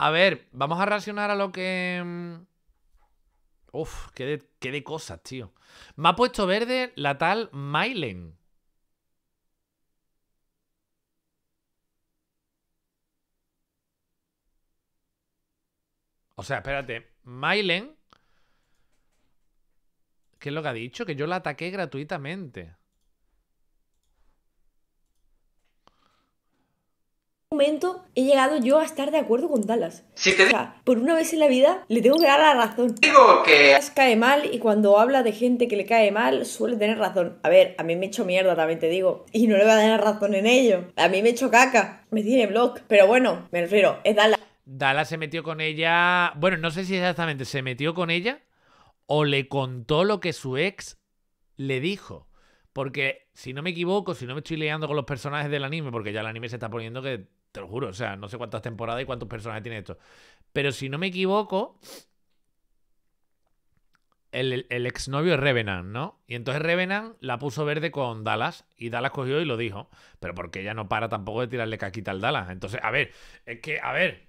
A ver, vamos a reaccionar a lo que... Mm, uf, qué de, cosas, tío. Me ha puesto verde la tal Mylen. O sea, espérate. Mylen. ¿Qué es lo que ha dicho? Que yo la ataqué gratuitamente. momento he llegado yo a estar de acuerdo con Dallas. Si por una vez en la vida le tengo que dar la razón. Digo que... Dallas cae mal y cuando habla de gente que le cae mal suele tener razón. A ver, a mí me echo mierda, también te digo. Y no le voy a dar razón en ello. A mí me echo caca. Me tiene blog. Pero bueno, me refiero, es Dallas. Dallas se metió con ella. Bueno, no sé si exactamente se metió con ella o le contó lo que su ex le dijo. Porque, si no me equivoco, si no me estoy liando con los personajes del anime, porque ya el anime se está poniendo que te lo juro, o sea, no sé cuántas temporadas y cuántos personajes tiene esto. Pero si no me equivoco, el, exnovio es Revenant, ¿no? Y entonces Revenant la puso verde con Dallas y Dallas cogió y lo dijo. Pero porque ella no para tampoco de tirarle caquita al Dallas. Entonces, a ver, es que, a ver,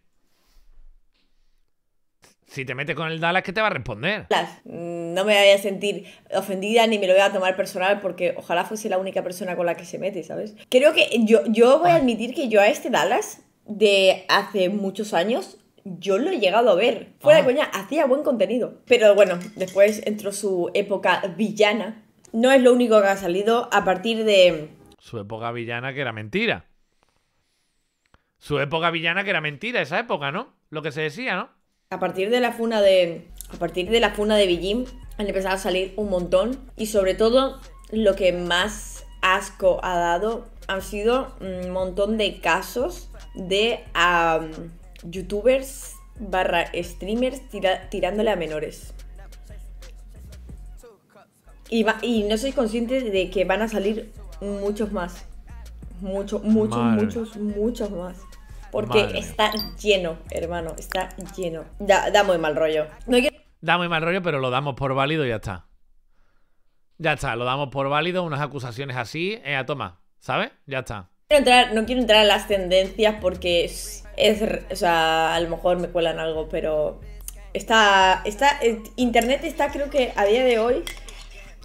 si te metes con el Dallas, ¿qué te va a responder? No me voy a sentir ofendida ni me lo voy a tomar personal porque ojalá fuese la única persona con la que se mete, ¿sabes? Creo que yo, voy a ah. admitir que yo a este Dallas de hace muchos años yo lo he llegado a ver. Fuera de ah. coña, hacía buen contenido. Pero bueno, después entró su época villana. No es lo único que ha salido a partir de... Su época villana que era mentira. Su época villana que era mentira, esa época, ¿no? Lo que se decía, ¿no? A partir de la funa de. A partir de la funa de han empezado a salir un montón. Y sobre todo, lo que más asco ha dado han sido un montón de casos de youtubers barra streamers tirándole a menores. Y, y no soy consciente de que van a salir muchos más. Muchos, muchos, muchos, muchos más. Porque está lleno, hermano, está lleno. Da, da muy mal rollo. Da muy mal rollo, pero lo damos por válido y ya está. Ya está, lo damos por válido, unas acusaciones así, eh, a toma, ¿sabes? Ya está. no quiero entrar a las tendencias porque es, o sea, a lo mejor me cuelan algo, pero está, está, eh, internet está creo que a día de hoy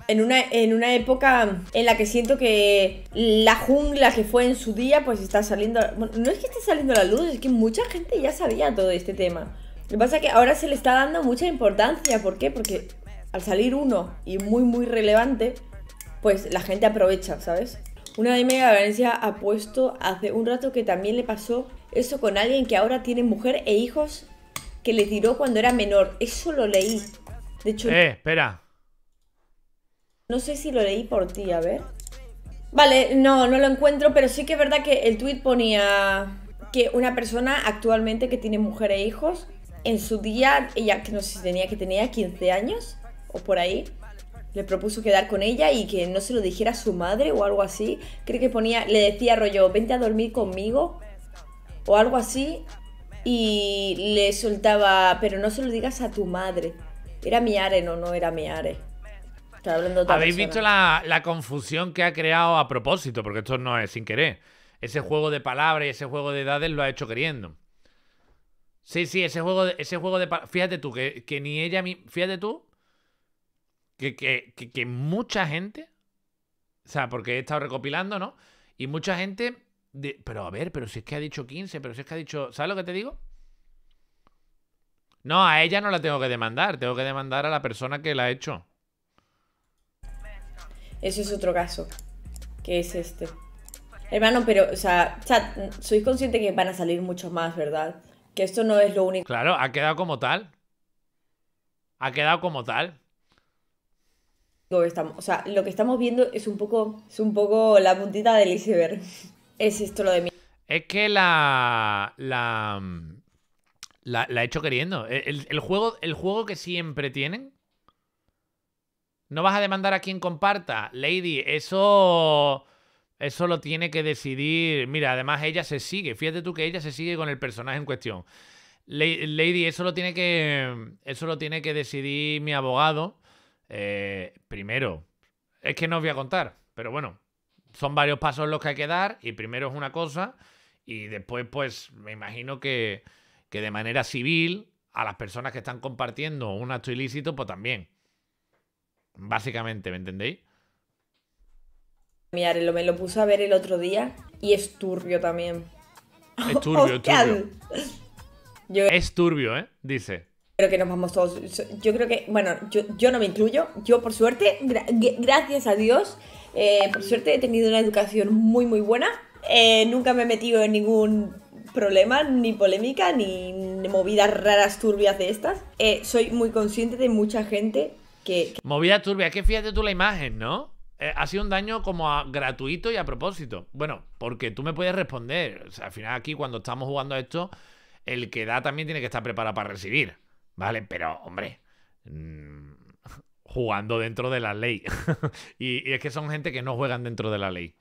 en una, en una época en la que siento que la jungla que fue en su día, pues está saliendo. Bueno, no es que esté saliendo a la luz, es que mucha gente ya sabía todo este tema. Lo que pasa es que ahora se le está dando mucha importancia. ¿Por qué? Porque al salir uno y muy, muy relevante, pues la gente aprovecha, ¿sabes? Una de Mega Valencia ha puesto hace un rato que también le pasó eso con alguien que ahora tiene mujer e hijos que le tiró cuando era menor. Eso lo leí. De hecho. Eh, espera. No sé si lo leí por ti, a ver. Vale, no, no lo encuentro, pero sí que es verdad que el tweet ponía que una persona actualmente que tiene mujer e hijos, en su día, ella que no sé si tenía que tenía 15 años o por ahí, le propuso quedar con ella y que no se lo dijera a su madre o algo así. Creo que ponía, le decía rollo, vente a dormir conmigo o algo así. Y le soltaba, pero no se lo digas a tu madre. Era mi are, no, no era mi are. Habéis visto la, confusión que ha creado a propósito, porque esto no es sin querer. Ese juego de palabras y ese juego de edades lo ha hecho queriendo. Sí, sí, ese juego de, ese juego de Fíjate tú, que, ni ella misma. Fíjate tú. Que, mucha gente. O sea, porque he estado recopilando, ¿no? Y mucha gente de, pero a ver, pero si es que ha dicho 15, pero si es que ha dicho. ¿Sabes lo que te digo? No, a ella no la tengo que demandar, tengo que demandar a la persona que la ha hecho. Eso es otro caso, que es este. Hermano, pero, o sea, chat, sois consciente que van a salir muchos más, ¿verdad? Que esto no es lo único. Claro, ha quedado como tal. Ha quedado como tal. Estamos, o sea, lo que estamos viendo es un poco, es un poco la puntita del iceberg. Es esto lo de mí. Es que la, mm, la, la, he hecho queriendo. juego, el juego que siempre tienen ¿No vas a demandar a quien comparta? Lady, eso. Eso lo tiene que decidir. Mira, además ella se sigue. Fíjate tú que ella se sigue con el personaje en cuestión. Lady, eso lo tiene que. Eso lo tiene que decidir mi abogado. Eh, primero. Es que no os voy a contar. Pero bueno. Son varios pasos los que hay que dar. Y primero es una cosa. Y después, pues, me imagino que, que de manera civil, a las personas que están compartiendo un acto ilícito, pues también. Básicamente, ¿me entendéis? mi lo, me lo puse a ver el otro día y es turbio también. Es turbio, es turbio. Es turbio, ¿eh? Dice. Creo que nos vamos todos. Yo creo que, bueno, yo, no me incluyo. Yo, por suerte, gracias a Dios, eh, por suerte he tenido una educación muy, muy buena. Eh, nunca me he metido en ningún problema, ni polémica, ni movidas raras turbias de estas. Eh, soy muy consciente de mucha gente Movida turbia, que fíjate tú la imagen, ¿no? Eh, ha sido un daño como gratuito y a propósito. Bueno, porque tú me puedes responder. O sea, al final aquí cuando estamos jugando a esto, el que da también tiene que estar preparado para recibir. ¿Vale? Pero, hombre, mm, jugando dentro de la ley. y, y es que son gente que no juegan dentro de la ley.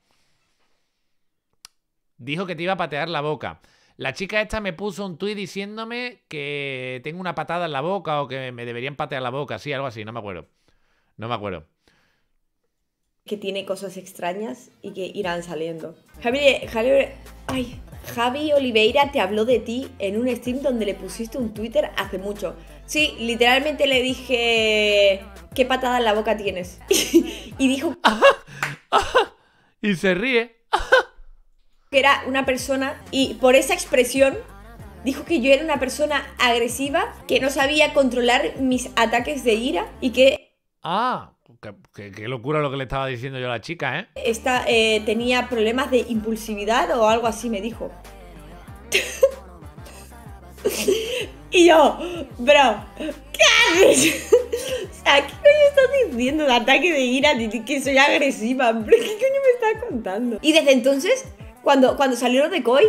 Dijo que te iba a patear la boca. La chica esta me puso un tuit diciéndome que tengo una patada en la boca o que me deberían patear la boca, sí, algo así, no me acuerdo. No me acuerdo. Que tiene cosas extrañas y que irán saliendo. ay, Javi Oliveira te habló de ti en un stream donde le pusiste un Twitter hace mucho. Sí, literalmente le dije, ¿qué patada en la boca tienes? y dijo... y se ríe. era una persona y por esa expresión dijo que yo era una persona agresiva, que no sabía controlar mis ataques de ira y que... Ah, qué, locura lo que le estaba diciendo yo a la chica, ¿eh? Esta eh, tenía problemas de impulsividad o algo así, me dijo. y yo, bro, ¿qué haces? o sea, ¿qué coño estás diciendo de ataque de ira? Que soy agresiva, ¿Qué coño me estás contando? Y desde entonces cuando, cuando salieron de COI,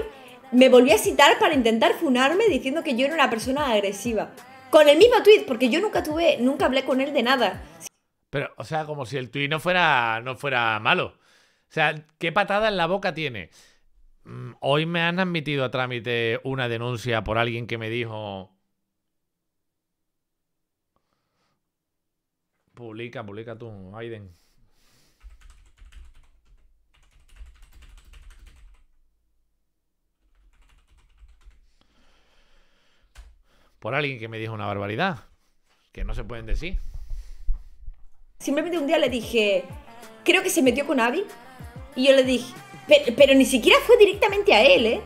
me volví a citar para intentar funarme diciendo que yo era una persona agresiva. Con el mismo tweet, porque yo nunca tuve, nunca hablé con él de nada. Pero, o sea, como si el tweet no fuera, no fuera malo. O sea, ¿qué patada en la boca tiene? Mm, hoy me han admitido a trámite una denuncia por alguien que me dijo. Publica, publica tú, Aiden. por alguien que me dijo una barbaridad, que no se pueden decir. Simplemente un día le dije, creo que se metió con Abby. Y yo le dije, pero, ni siquiera fue directamente a él, ¿eh?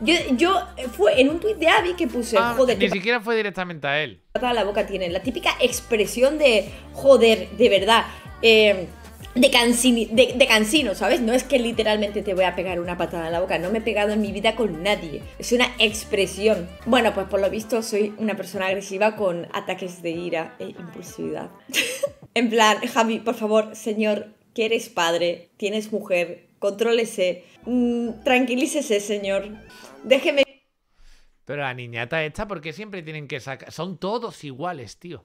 Yo, yo eh, fue en un tuit de Abby que puse, ah, joder. Ni siquiera fue directamente a él. la boca tiene, la típica expresión de, joder, de verdad. Eh, de, cansino, ¿sabes? No es que literalmente te voy a pegar una patada en la boca, no me he pegado en mi vida con nadie, es una expresión. Bueno, pues por lo visto soy una persona agresiva con ataques de ira e impulsividad. en plan, Javi, por favor, señor, que eres padre, tienes mujer, contrólese, mm, tranquilícese, señor, déjeme... Pero la niñata esta, porque siempre tienen que sacar... Son todos iguales, tío.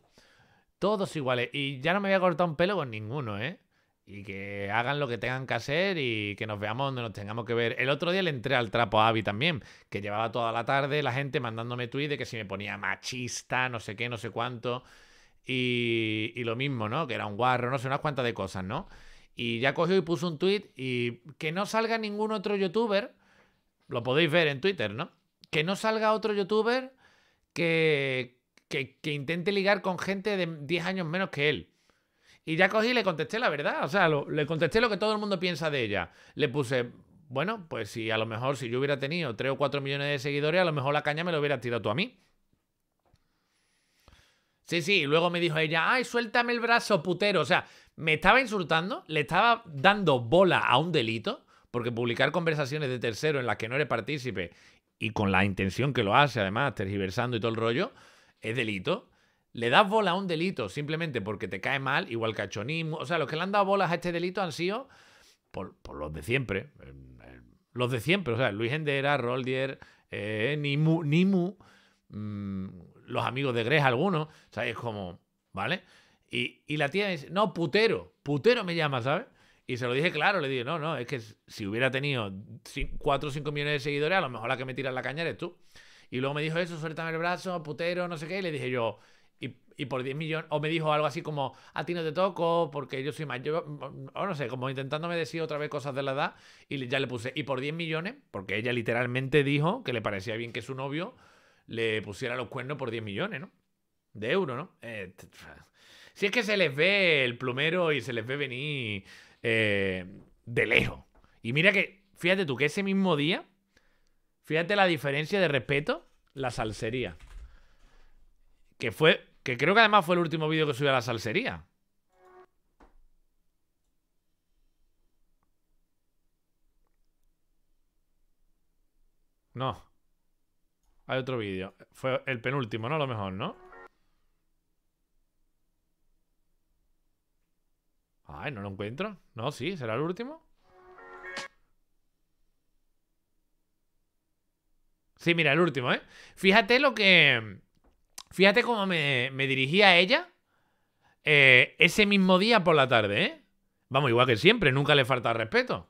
Todos iguales. Y ya no me voy a cortar un pelo con ninguno, ¿eh? y que hagan lo que tengan que hacer y que nos veamos donde nos tengamos que ver. El otro día le entré al trapo a Avi también, que llevaba toda la tarde la gente mandándome tweets de que si me ponía machista, no sé qué, no sé cuánto. Y, lo mismo, ¿no? Que era un guarro, no sé, unas cuantas de cosas, ¿no? Y ya cogió y puso un tweet y que no salga ningún otro youtuber, lo podéis ver en Twitter, ¿no? Que no salga otro youtuber que, que, que intente ligar con gente de 10 años menos que él. Y ya cogí y le contesté la verdad. O sea, le contesté lo que todo el mundo piensa de ella. Le puse, bueno, pues si a lo mejor si yo hubiera tenido 3 o 4 millones de seguidores, a lo mejor la caña me lo hubiera tirado tú a mí. Sí, sí, y luego me dijo ella, ay, suéltame el brazo, putero. O sea, me estaba insultando, le estaba dando bola a un delito, porque publicar conversaciones de tercero en las que no eres partícipe y con la intención que lo hace, además, tergiversando y todo el rollo, es delito le das bola a un delito simplemente porque te cae mal, igual cachonismo. O sea, los que le han dado bolas a este delito han sido por, los de siempre. Los de siempre, o sea, Luis Endera, Roldier, eh, Nimu, mm, los amigos de Greg algunos, ¿sabes? Como, ¿vale? Y, la tía dice, no, putero, putero me llama, ¿sabes? Y se lo dije claro, le dije, no, no, es que si hubiera tenido 4 o 5 millones de seguidores, a lo mejor la que me tiras la caña eres tú. Y luego me dijo eso, suéltame el brazo, putero, no sé qué. Y le dije yo, y por 10 millones, o me dijo algo así como, a ti no te toco porque yo soy más, o no sé, como intentándome decir otra vez cosas de la edad, y ya le puse, y por 10 millones, porque ella literalmente dijo que le parecía bien que su novio le pusiera los cuernos por 10 millones, ¿no? De euro, ¿no? Eh, si es que se les ve el plumero y se les ve venir eh, de lejos. Y mira que, fíjate tú, que ese mismo día, fíjate la diferencia de respeto, la salsería. Que fue que creo que además fue el último vídeo que subí a la salsería. No. Hay otro vídeo. Fue el penúltimo, ¿no? A lo mejor, ¿no? Ay, no lo encuentro. No, sí, será el último. Sí, mira, el último, ¿eh? Fíjate lo que... Fíjate cómo me, dirigí a ella eh, ese mismo día por la tarde, ¿eh? Vamos, igual que siempre, nunca le falta respeto.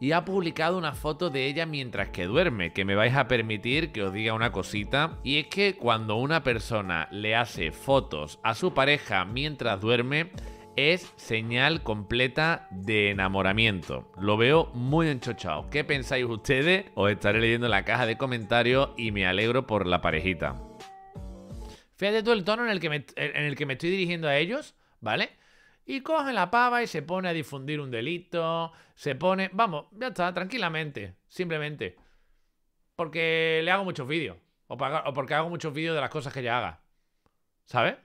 Y ha publicado una foto de ella mientras que duerme, que me vais a permitir que os diga una cosita. Y es que cuando una persona le hace fotos a su pareja mientras duerme, es señal completa de enamoramiento. Lo veo muy enchochado. ¿Qué pensáis ustedes? Os estaré leyendo en la caja de comentarios y me alegro por la parejita. Fíjate todo el tono en el que me, en el que me estoy dirigiendo a ellos, ¿vale? Y coge la pava y se pone a difundir un delito, se pone... Vamos, ya está, tranquilamente, simplemente. Porque le hago muchos vídeos. O, o porque hago muchos vídeos de las cosas que ella haga. ¿Sabes?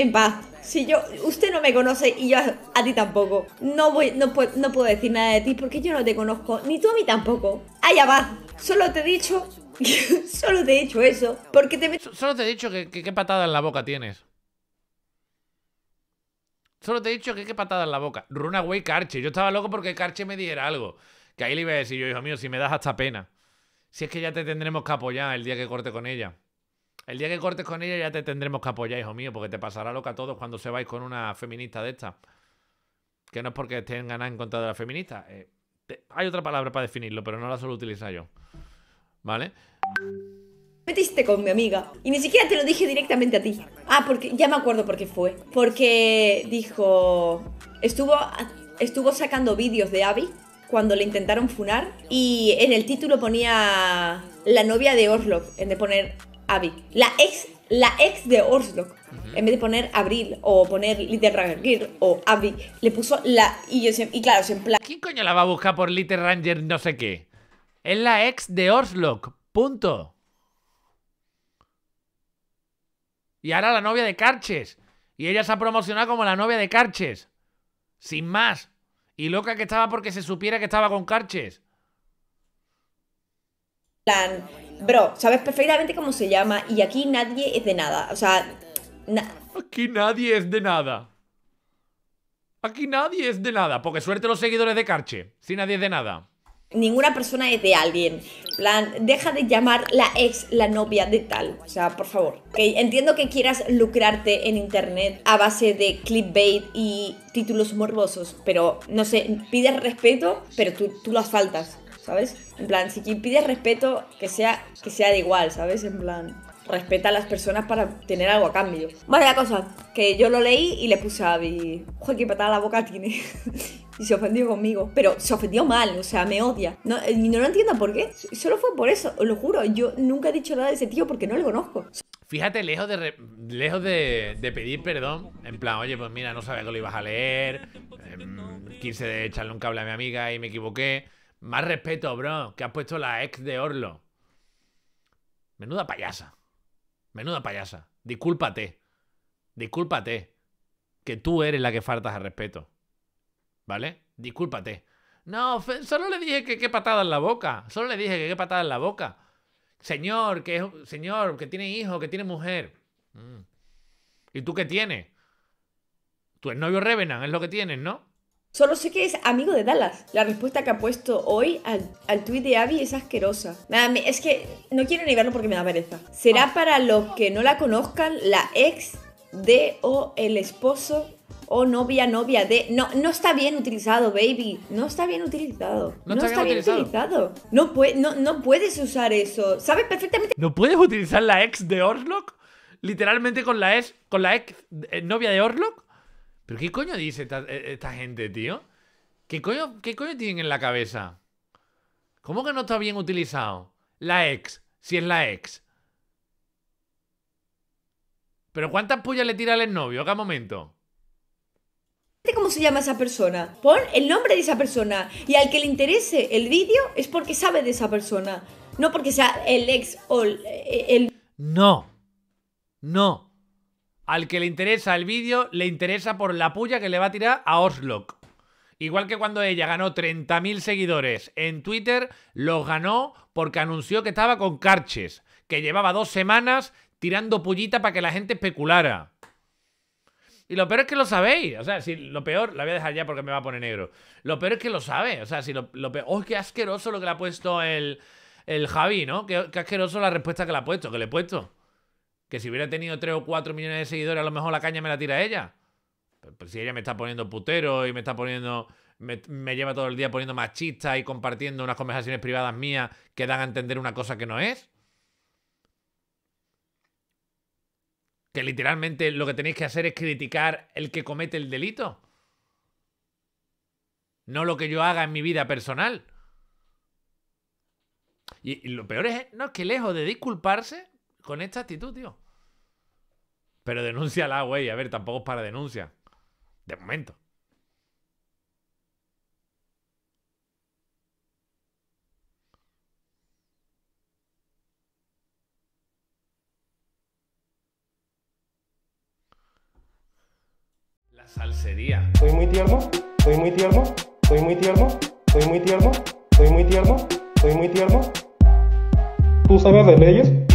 en paz. Si yo, usted no me conoce y yo a ti tampoco. No voy, no, no puedo decir nada de ti porque yo no te conozco, ni tú a mí tampoco. Allá va. Solo te he dicho, solo te he dicho eso, porque te. Solo te he dicho que qué patada en la boca tienes. Solo te he dicho que qué patada en la boca. Runaway Carche. Yo estaba loco porque Carche me diera algo. Que ahí le iba a decir yo, hijo mío, si me das hasta pena. Si es que ya te tendremos que apoyar el día que corte con ella. El día que cortes con ella ya te tendremos que apoyar, hijo mío, porque te pasará loca a todos cuando se vais con una feminista de esta. Que no es porque estén ganas en contra de la feminista. Eh, hay otra palabra para definirlo, pero no la suelo utilizar yo. ¿Vale? Metiste con mi amiga y ni siquiera te lo dije directamente a ti. Ah, porque ya me acuerdo por qué fue. Porque dijo. Estuvo, estuvo sacando vídeos de Abby cuando le intentaron funar y en el título ponía la novia de Orlok en de poner Abby. La ex, la ex de Orslock. En vez de poner Abril o poner Little Ranger o Abby, le puso la. Y, yo, y claro, en plan. ¿Quién coño la va a buscar por Little Ranger no sé qué? Es la ex de Orslock. Punto. Y ahora la novia de Carches. Y ella se ha promocionado como la novia de Carches. Sin más. Y loca que estaba porque se supiera que estaba con Carches plan, bro, sabes perfectamente cómo se llama y aquí nadie es de nada. O sea, aquí nadie es de nada. Aquí nadie es de nada, porque suerte los seguidores de Carche, si nadie es de nada. Ninguna persona es de alguien. Plan, deja de llamar la ex la novia de tal. O sea, por favor. Okay, entiendo que quieras lucrarte en internet a base de clickbait y títulos morbosos, pero no sé, pides respeto, pero tú, tú las faltas. ¿sabes? En plan, si quien pide respeto, que sea, que sea de igual, ¿sabes? En plan, respeta a las personas para tener algo a cambio. Vale, la cosa, que yo lo leí y le puse a Abby, joder, qué patada la boca tiene. y se ofendió conmigo, pero se ofendió mal, o sea, me odia. No, eh, no lo entiendo por qué, solo fue por eso, os lo juro, yo nunca he dicho nada de ese tío porque no lo conozco. Fíjate, lejos de, lejos de, pedir perdón, en plan, oye, pues mira, no sabía que lo ibas a leer, 15 em, de echarle un cable a mi amiga y me equivoqué. Más respeto, bro, que has puesto la ex de Orlo. Menuda payasa. Menuda payasa. Discúlpate. Discúlpate. Que tú eres la que faltas al respeto. ¿Vale? Discúlpate. No, solo le dije que qué patada en la boca. Solo le dije que qué patada en la boca. Señor, que es, señor, que tiene hijo, que tiene mujer. Mm. ¿Y tú qué tienes? Tu novio Revenant es lo que tienes, ¿no? Solo sé que es amigo de Dallas. La respuesta que ha puesto hoy al, al tuit de Abby es asquerosa. es que no quiero negarlo porque me da pereza. Será ah. para los que no la conozcan, la ex de o el esposo o novia, novia de... No, no está bien utilizado, baby. No está bien utilizado. No, está, bien utilizado. No, puede, no, puedes usar eso. ¿Sabes perfectamente? ¿No puedes utilizar la ex de Orlok? Literalmente con la ex, con la ex eh, novia de Orlok. ¿Pero qué coño dice esta, e, gente, tío? ¿Qué coño, tienen en la cabeza? ¿Cómo que no está bien utilizado? La ex, si es la ex. ¿Pero cuántas pullas le tira al novio? Cada momento. ¿Cómo se llama esa persona? Pon el nombre de esa persona. Y al que le interese el vídeo es porque sabe de esa persona. No porque sea el ex o el... No. No. Al que le interesa el vídeo, le interesa por la puya que le va a tirar a Oslock. Igual que cuando ella ganó 30.000 seguidores en Twitter, los ganó porque anunció que estaba con Carches, que llevaba dos semanas tirando pullita para que la gente especulara. Y lo peor es que lo sabéis. O sea, si lo peor, la voy a dejar ya porque me va a poner negro. Lo peor es que lo sabe. O sea, si lo, peor. ¡Oh, qué asqueroso lo que le ha puesto el, el Javi, ¿no? Qué, qué asqueroso la respuesta que le ha puesto, que le he puesto si hubiera tenido 3 o 4 millones de seguidores, a lo mejor la caña me la tira ella. Pero si ella me está poniendo putero y me está poniendo. Me, lleva todo el día poniendo machista y compartiendo unas conversaciones privadas mías que dan a entender una cosa que no es. Que literalmente lo que tenéis que hacer es criticar el que comete el delito. No lo que yo haga en mi vida personal. Y, lo peor es, no, es que lejos de disculparse con esta actitud, tío. Pero denúnciala, güey. A ver, tampoco es para denuncia. De momento. La salsería. Soy muy tierno, soy muy tierno, soy muy tierno, soy muy tierno, soy muy tierno, soy muy tierno. ¿Tú sabes de leyes?